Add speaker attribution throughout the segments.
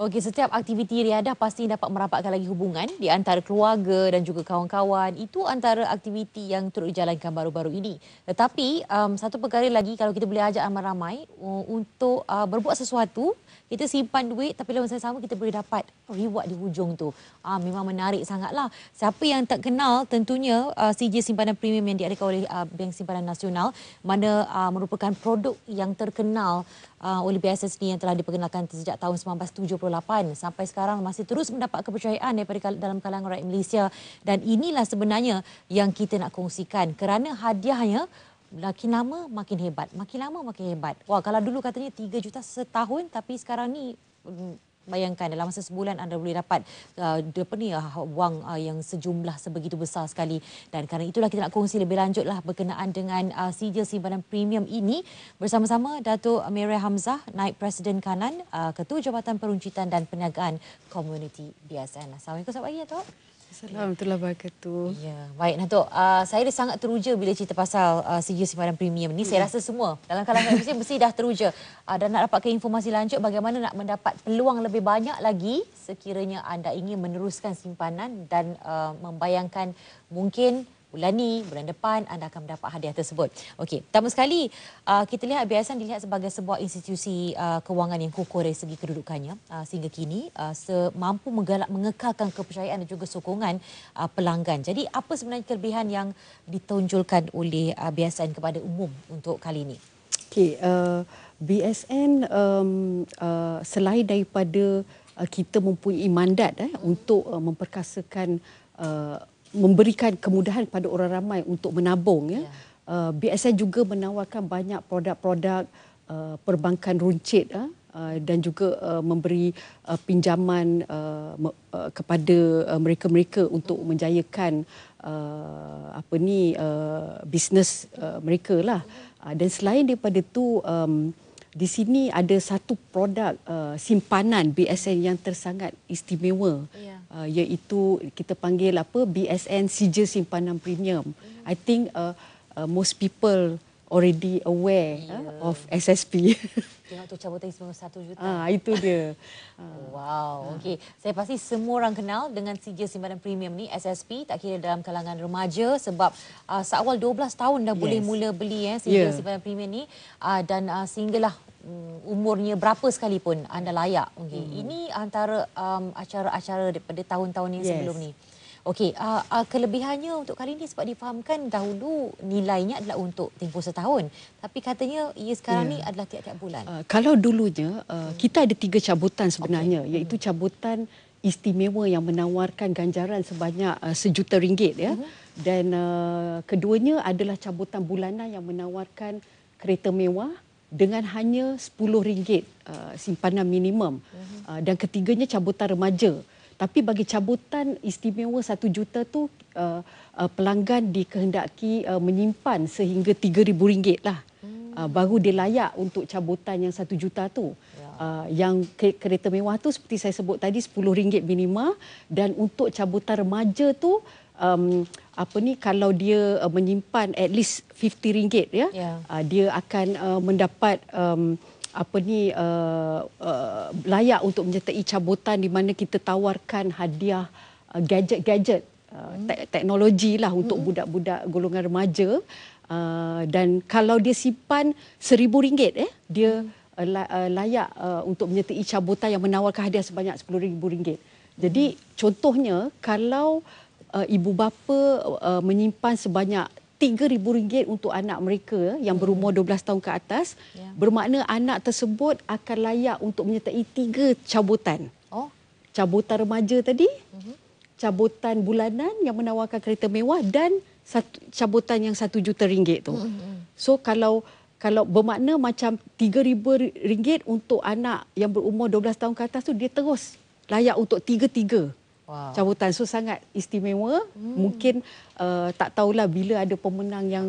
Speaker 1: Okey, setiap aktiviti riadah pasti dapat merapatkan lagi hubungan di antara keluarga dan juga kawan-kawan. Itu antara aktiviti yang turut dijalankan baru-baru ini. Tetapi, um, satu perkara lagi kalau kita boleh ajak ramai-ramai uh, untuk uh, berbuat sesuatu, kita simpan duit tapi dalam masa sama kita boleh dapat reward di hujung tu. Uh, memang menarik sangatlah. Siapa yang tak kenal tentunya uh, CJ Simpanan Premium yang diadakan oleh uh, Bank Simpanan Nasional mana uh, merupakan produk yang terkenal Ah, oleh BSS ini yang telah diperkenalkan sejak tahun 1978 sampai sekarang masih terus mendapat kepercayaan daripada dalam kalangan rakyat Malaysia dan inilah sebenarnya yang kita nak kongsikan kerana hadiahnya makin lama makin hebat makin lama makin hebat wah kalau dulu katanya 3 juta setahun tapi sekarang ni mm, bayangkan dalam masa sebulan anda boleh dapat uh, apa ni uh, wang uh, yang sejumlah sebegitu besar sekali dan kerana itulah kita nak kongsi lebih lanjutlah berkenaan dengan uh, sijil simpanan premium ini bersama-sama Datuk Amira Hamzah naib presiden kanan uh, ketua jabatan peruncitan dan perniagaan komuniti BSN. Assalamualaikum selamat pagi Datuk. Alhamdulillah berkatuh. Ya, baik Datuk. Uh, saya dah sangat teruja bila cerita pasal uh, ah, sejuk simpanan premium ni. Ya. Saya rasa semua dalam kalangan bisnes mesti dah teruja. Uh, dan nak dapatkan informasi lanjut bagaimana nak mendapat peluang lebih banyak lagi sekiranya anda ingin meneruskan simpanan dan uh, membayangkan mungkin bulan ni, bulan depan anda akan mendapat hadiah tersebut. Okey, pertama sekali uh, kita lihat biasan dilihat sebagai sebuah institusi uh, kewangan yang kukuh dari segi kedudukannya uh, sehingga kini uh, mampu menggalak mengekalkan kepercayaan dan juga sokongan uh, pelanggan. Jadi apa sebenarnya kelebihan yang ditonjolkan oleh uh, BSN kepada umum untuk kali ini?
Speaker 2: Okey, uh, BSN um, uh, selain daripada uh, kita mempunyai mandat eh, hmm. untuk uh, memperkasakan uh, memberikan kemudahan kepada orang ramai untuk menabung ya. Yeah. Uh, BSN juga menawarkan banyak produk-produk uh, perbankan runcit uh, uh, dan juga uh, memberi uh, pinjaman uh, me- uh, kepada uh, mereka-mereka untuk menjayakan uh, apa ni uh, bisnes uh, mereka lah. Uh, dan selain daripada tu um, uh, di sini ada satu produk uh, simpanan BSN yang tersangat istimewa yeah. uh, iaitu kita panggil apa BSN Sijil Simpanan Premium. Mm. I think uh, uh, most people already aware yeah. uh, of SSP.
Speaker 1: Tengok tu cabutan satu juta. Ah,
Speaker 2: itu dia. wow. Ah. Okey,
Speaker 1: saya pasti semua orang kenal dengan CJ Simpanan Premium ni SSP tak kira dalam kalangan remaja sebab uh, seawal 12 tahun dah yes. boleh mula beli eh CJ yeah. Simpanan Premium ni uh, dan uh, ah, sehinggalah mm, umurnya berapa sekalipun anda layak. Okey, hmm. ini antara um, acara-acara daripada tahun-tahun yang yes. sebelum ni. Okey, uh, uh, kelebihannya untuk kali ini sebab difahamkan dahulu nilainya adalah untuk tempoh setahun. Tapi katanya ia sekarang yeah. ni adalah tiap-tiap bulan. Uh,
Speaker 2: kalau dulunya, uh, hmm. kita ada tiga cabutan sebenarnya. Okay. Iaitu hmm. cabutan istimewa yang menawarkan ganjaran sebanyak uh, sejuta ringgit. ya. Hmm. Dan uh, keduanya adalah cabutan bulanan yang menawarkan kereta mewah dengan hanya RM10 uh, simpanan minimum. Hmm. Uh, dan ketiganya cabutan remaja. Hmm. Tapi bagi cabutan istimewa satu juta tu uh, uh, pelanggan dikehendaki uh, menyimpan sehingga tiga ribu ringgit lah. Hmm. Uh, baru dia layak untuk cabutan yang satu juta tu. Ya. Uh, yang kereta mewah tu seperti saya sebut tadi sepuluh ringgit minima dan untuk cabutan remaja tu um, apa ni kalau dia uh, menyimpan at least fifty ringgit ya, ya. Uh, dia akan uh, mendapat um, apa ni uh, uh, layak untuk menyertai cabutan di mana kita tawarkan hadiah uh, gadget-gadget uh, hmm. te teknologi lah untuk hmm. budak-budak golongan remaja uh, dan kalau dia simpan seribu ringgit eh dia hmm. uh, uh, layak uh, untuk menyertai cabutan yang menawarkan hadiah sebanyak sepuluh ribu ringgit. Jadi contohnya kalau ibu bapa menyimpan sebanyak RM3,000 untuk anak mereka yang berumur 12 tahun ke atas ya. bermakna anak tersebut akan layak untuk menyertai tiga cabutan. Oh. Cabutan remaja tadi, uh-huh. cabutan bulanan yang menawarkan kereta mewah dan satu, cabutan yang RM1 juta tu. Uh-huh. So kalau kalau bermakna macam RM3,000 untuk anak yang berumur 12 tahun ke atas tu dia terus layak untuk tiga-tiga cabutan so sangat istimewa hmm. mungkin uh, tak tahulah bila ada pemenang yang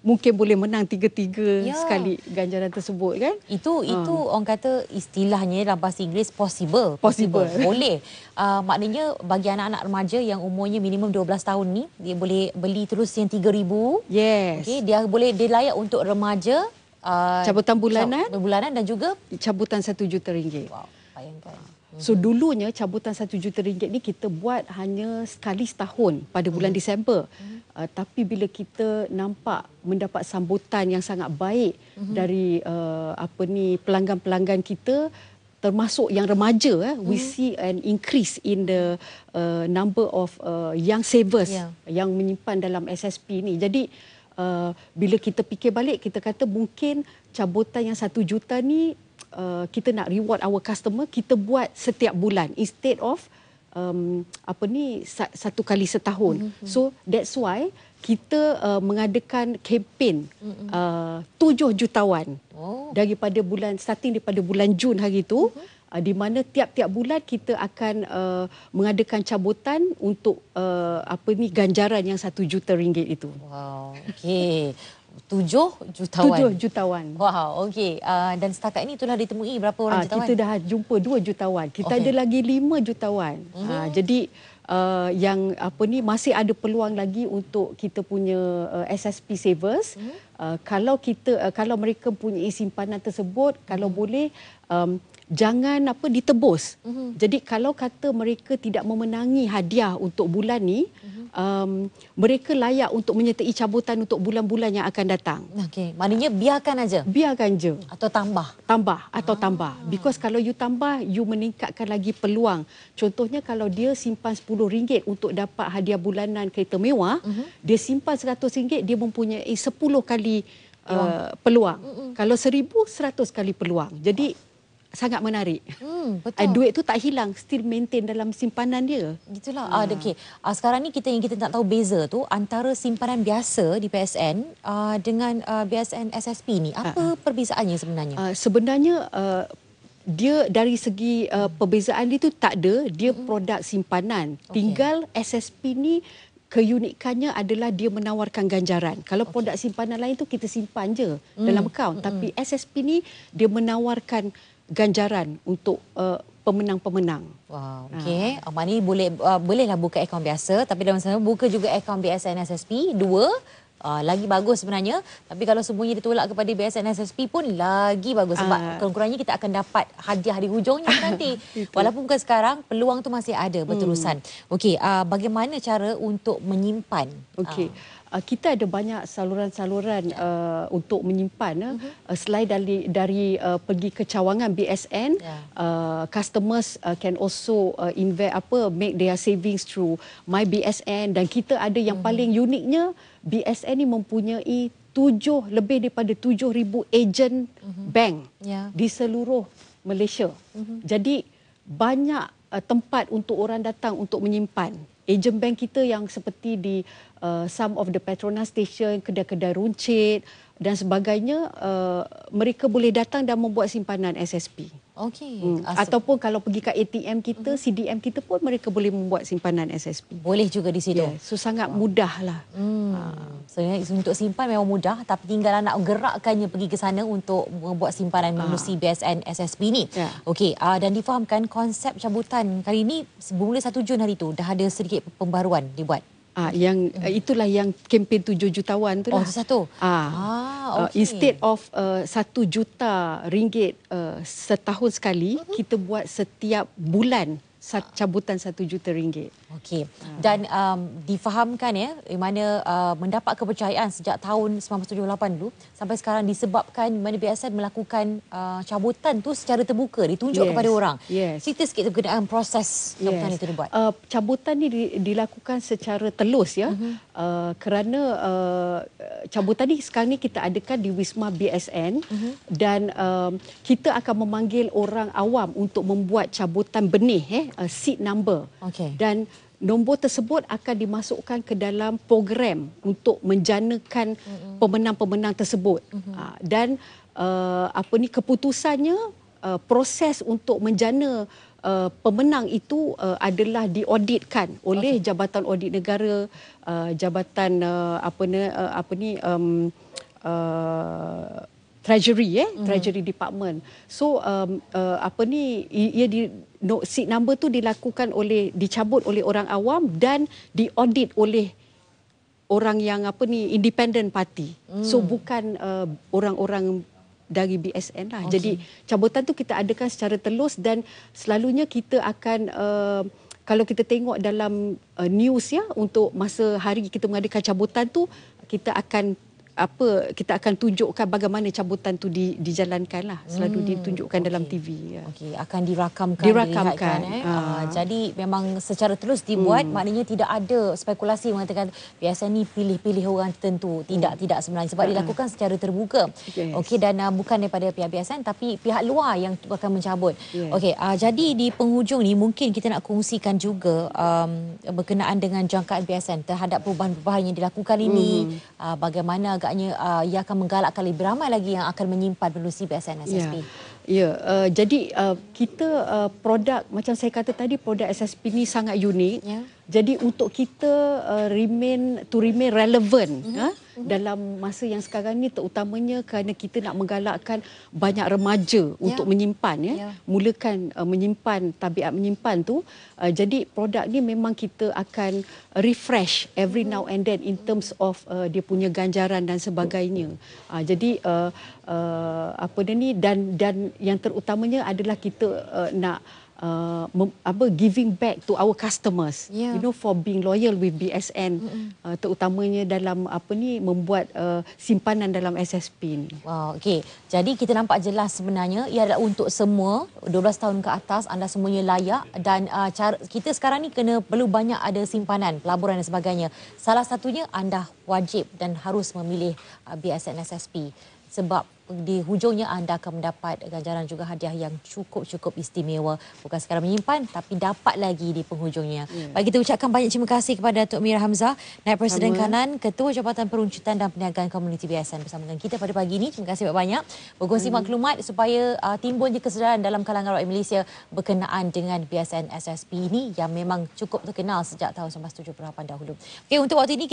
Speaker 2: mungkin boleh menang tiga-tiga ya. sekali ganjaran tersebut kan itu uh. itu
Speaker 1: orang kata istilahnya dalam bahasa Inggeris possible possible, possible. boleh uh, maknanya bagi anak-anak remaja yang umurnya minimum 12 tahun ni dia boleh beli terus yang 3000
Speaker 2: yes okey
Speaker 1: dia boleh dia layak untuk remaja uh, cabutan bulanan
Speaker 2: cabutan bulanan dan juga cabutan 1 juta ringgit wow bayangkan uh. Hmm. So dulunya cabutan satu juta ringgit ni kita buat hanya sekali setahun pada bulan hmm. Disember. Hmm. Uh, tapi bila kita nampak mendapat sambutan yang sangat baik hmm. dari uh, apa ni pelanggan-pelanggan kita termasuk yang remaja eh hmm. we see an increase in the uh, number of uh, young savers yeah. yang menyimpan dalam SSP ni. Jadi uh, bila kita fikir balik kita kata mungkin cabutan yang satu juta ni Uh, kita nak reward our customer kita buat setiap bulan instead of um, apa ni satu kali setahun mm-hmm. so that's why kita uh, mengadakan kempen uh, 7 jutawan oh. daripada bulan starting daripada bulan Jun hari itu mm-hmm. Uh, di mana tiap-tiap bulan kita akan uh, mengadakan cabutan untuk uh, apa ni ganjaran yang satu juta ringgit itu wow Okay tujuh jutawan. Tujuh jutawan. Wow,
Speaker 1: okey. Uh, dan setakat ini
Speaker 2: itulah ditemui berapa orang uh, jutawan? Kita dah jumpa dua jutawan. Kita okay. ada lagi lima jutawan. Mm -hmm. uh, jadi uh, yang apa ni masih ada peluang lagi untuk kita punya uh, SSP savers. -hmm. uh, kalau kita uh, kalau mereka punya simpanan tersebut, kalau mhm. boleh. Um, jangan apa ditebus. Mm -hmm. Jadi kalau kata mereka tidak memenangi hadiah untuk bulan ni, mm -hmm. um, mereka layak untuk menyertai cabutan untuk bulan-bulan yang akan datang. Okey, maknanya biarkan aja. Biarkan je atau tambah. Tambah atau ah. tambah. Because kalau you tambah, you meningkatkan lagi peluang. Contohnya kalau dia simpan RM10 untuk dapat hadiah bulanan kereta mewah, mm -hmm. dia simpan RM100, dia mempunyai 10 kali Uh, peluang. Mm -mm. Kalau seribu, seratus kali peluang. Jadi, sangat menarik. Hmm, betul. Uh, duit tu tak hilang, still maintain dalam simpanan dia. Gitulah. Ah hmm. uh, okey. Uh, sekarang ni kita yang kita tak tahu beza
Speaker 1: tu antara simpanan biasa di PSN uh, ah, dengan uh, ah, BSN SSP ni. Apa
Speaker 2: uh-huh. perbezaannya sebenarnya? Uh, sebenarnya uh, dia dari segi uh, perbezaan dia tu tak ada, dia hmm. produk simpanan. Okay. Tinggal SSP ni keunikannya adalah dia menawarkan ganjaran. Kalau okay. produk simpanan lain tu kita simpan je hmm. dalam akaun, hmm. tapi hmm. SSP ni dia menawarkan ganjaran untuk uh, pemenang-pemenang. Wow, ha. okey. Ha. Amani boleh uh, bolehlah buka akaun biasa tapi dalam sana buka juga akaun
Speaker 1: BSN SSP 2 Uh, lagi bagus sebenarnya tapi kalau sembunyi ditolak kepada BSN SSP pun lagi bagus sebab uh, kurang-kurangnya kita akan dapat hadiah di hujungnya kan nanti walaupun bukan sekarang peluang tu masih ada berterusan hmm. okey uh, bagaimana cara untuk menyimpan
Speaker 2: okey uh. Kita ada banyak saluran-saluran ya. uh, untuk menyimpan. Uh, uh Selain dari, dari uh, pergi ke cawangan BSN, ya. uh, customers uh, can also uh, invest apa make their savings through my BSN dan kita ada yang uh-huh. paling uniknya BSN ni mempunyai tujuh lebih daripada tujuh ribu ejen mm bank yeah. di seluruh Malaysia. Mm-hmm. Jadi banyak uh, tempat untuk orang datang untuk menyimpan. agent bank kita yang seperti di uh, some of the Petronas station, kedai-kedai runcit, dan sebagainya uh, mereka boleh datang dan membuat simpanan SSP. Okey. Hmm. Asum- Ataupun kalau pergi ke ATM kita, uh-huh. Mhm. CDM kita pun mereka boleh membuat simpanan SSP. Boleh juga di situ. Yeah. So sangat wow.
Speaker 1: mudahlah. Hmm. Ha. So eh, untuk simpan memang mudah tapi tinggal nak gerakkannya pergi ke sana untuk membuat simpanan ah. melalui BSN SSP ni. Yeah. Okey, uh, dan difahamkan konsep cabutan kali ini bermula 1 Jun hari itu dah ada sedikit pembaruan dibuat. Ah, yang hmm.
Speaker 2: itulah yang kempen tujuh jutawan tu Oh, lah. satu. Ah, ah, ah okay. uh, instead of eh, satu uh, juta ringgit uh, setahun sekali, uh-huh. kita buat setiap bulan cabutan satu juta ringgit. Okey. Dan um, difahamkan ya,
Speaker 1: di mana uh, mendapat kepercayaan sejak tahun 1978 dulu sampai sekarang disebabkan mana BSN melakukan uh, cabutan tu secara terbuka, ditunjuk yes. kepada orang. Yes. Cerita sikit
Speaker 2: berkenaan proses cabutan yes. itu dibuat. Uh, cabutan ini dilakukan secara telus ya. Uh-huh. Uh, kerana uh, cabutan ini sekarang ni kita adakan di Wisma BSN uh-huh. Mhm. dan uh, kita akan memanggil orang awam untuk membuat cabutan benih eh uh, seat number okay. dan nombor tersebut akan dimasukkan ke dalam program untuk menjanakan mm-hmm. pemenang-pemenang tersebut mm-hmm. uh, dan uh, apa ni keputusannya uh, proses untuk menjana Uh, pemenang itu uh, adalah dioditkan oleh okay. Jabatan Audit Negara uh, Jabatan uh, apa ni uh, apa ni um, uh, treasury eh mm. treasury department so um, uh, apa ni ia di no, seat number tu dilakukan oleh dicabut oleh orang awam dan diaudit oleh orang yang apa ni independent party mm. so bukan uh, orang-orang dari BSN lah okay. jadi cabutan tu kita adakan secara telus dan selalunya kita akan uh, kalau kita tengok dalam uh, news ya untuk masa hari kita mengadakan cabutan tu kita akan apa kita akan tunjukkan bagaimana cabutan tu di, dijalankan lah selalu hmm, ditunjukkan okay. dalam TV. Ya. Okey, akan dirakamkan. Dirakamkan. Eh. Uh. Uh,
Speaker 1: jadi memang secara terus dibuat hmm. maknanya tidak ada spekulasi mengatakan biasanya ni pilih-pilih orang tertentu. Tidak, hmm. tidak sebenarnya. Sebab uh dilakukan secara terbuka. Yes. Okey, dan uh, bukan daripada pihak BSN tapi pihak luar yang akan mencabut. Yes. Okey, uh, jadi di penghujung ni mungkin kita nak kongsikan juga um, berkenaan dengan jangkaan BSN terhadap perubahan-perubahan yang dilakukan ini. Hmm. Uh, bagaimana agak agaknya uh, ia akan menggalakkan lebih ramai lagi yang akan
Speaker 2: menyimpan menerusi BSN SSP. Ya. ya. Uh, jadi uh, kita uh, produk macam saya kata tadi produk SSP ni sangat unik. Ya. Jadi untuk kita uh, remain to remain relevant mm-hmm. ha, mhm. dalam masa yang sekarang ni terutamanya kerana kita nak menggalakkan banyak remaja ya. untuk menyimpan ya yeah. mulakan uh, menyimpan tabiat menyimpan tu uh, jadi produk ni memang kita akan refresh every mm-hmm. now and then in terms of uh, dia punya ganjaran dan sebagainya uh, jadi uh, uh, apa dia ni dan dan yang terutamanya adalah kita uh, nak uh, apa giving back to our customers yeah. you know for being loyal with BSN mm-hmm. uh, terutamanya dalam apa ni membuat uh, simpanan dalam SSP ni wow okey
Speaker 1: jadi kita nampak jelas sebenarnya ia adalah untuk semua 12 tahun ke atas anda semuanya layak dan uh, cara, kita sekarang ni kena perlu banyak ada simpanan pelaburan dan sebagainya salah satunya anda wajib dan harus memilih uh, BSN SSP sebab di hujungnya anda akan mendapat ganjaran juga hadiah yang cukup-cukup istimewa. Bukan sekadar menyimpan tapi dapat lagi di penghujungnya. Hmm. Bagi kita ucapkan banyak terima kasih kepada Tok Mira Hamzah, Naib Presiden Sama. Kanan, Ketua Jabatan Peruncutan dan Perniagaan Komuniti BSN bersama dengan kita pada pagi ini. Terima kasih banyak-banyak. Berkongsi hmm. maklumat supaya uh, timbulnya kesedaran dalam kalangan rakyat Malaysia berkenaan dengan BSN SSP ini yang memang cukup terkenal sejak tahun 1978 dahulu. Okey, untuk waktu ini